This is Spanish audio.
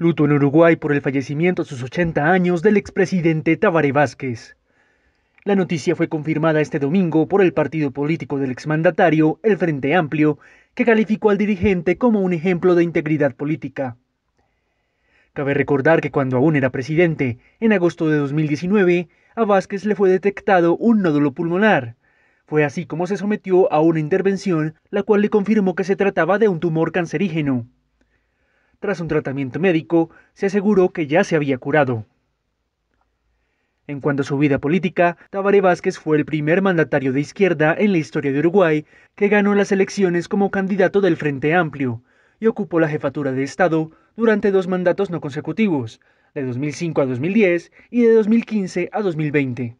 Luto en Uruguay por el fallecimiento a sus 80 años del expresidente Tabaré Vázquez. La noticia fue confirmada este domingo por el partido político del exmandatario, el Frente Amplio, que calificó al dirigente como un ejemplo de integridad política. Cabe recordar que cuando aún era presidente, en agosto de 2019, a Vázquez le fue detectado un nódulo pulmonar. Fue así como se sometió a una intervención, la cual le confirmó que se trataba de un tumor cancerígeno. Tras un tratamiento médico, se aseguró que ya se había curado. En cuanto a su vida política, Tabaré Vázquez fue el primer mandatario de izquierda en la historia de Uruguay que ganó las elecciones como candidato del Frente Amplio y ocupó la jefatura de Estado durante dos mandatos no consecutivos, de 2005 a 2010 y de 2015 a 2020.